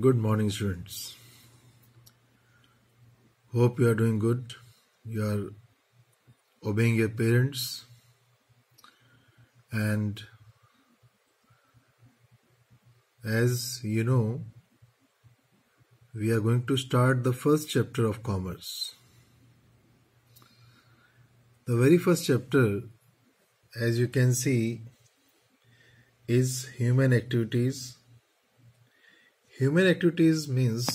Good morning, students. Hope you are doing good. You are obeying your parents and as you know, we are going to start the first chapter of commerce. The very first chapter, as you can see, is human activities Human activities means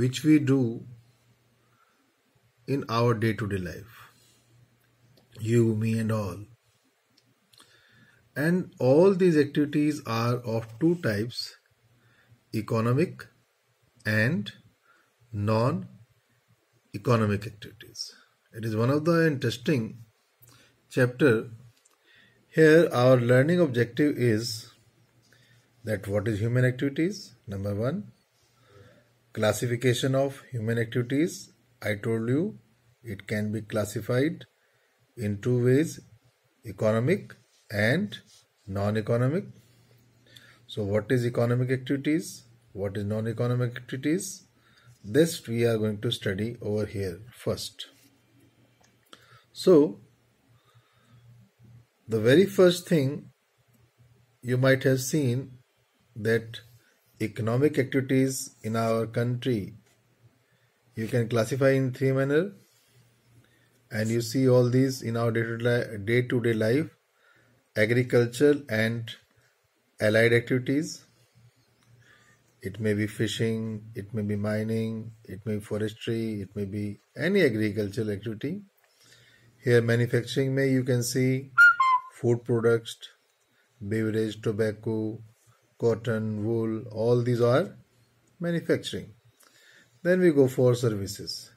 which we do in our day to day life. You, me, and all. And all these activities are of two types economic and non economic activities. It is one of the interesting chapter. Here our learning objective is that what is human activities? Number one, classification of human activities. I told you it can be classified in two ways, economic and non-economic. So what is economic activities? What is non-economic activities? This we are going to study over here first. So the very first thing you might have seen that economic activities in our country you can classify in three manner and you see all these in our day-to-day life agriculture and allied activities it may be fishing it may be mining it may be forestry it may be any agricultural activity here manufacturing may you can see food products beverage tobacco cotton, wool, all these are manufacturing. Then we go for services.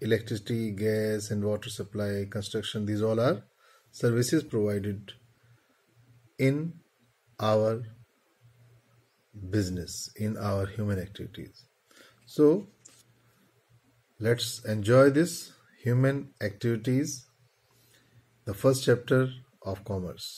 Electricity, gas and water supply, construction, these all are services provided in our business, in our human activities. So let's enjoy this human activities, the first chapter of commerce.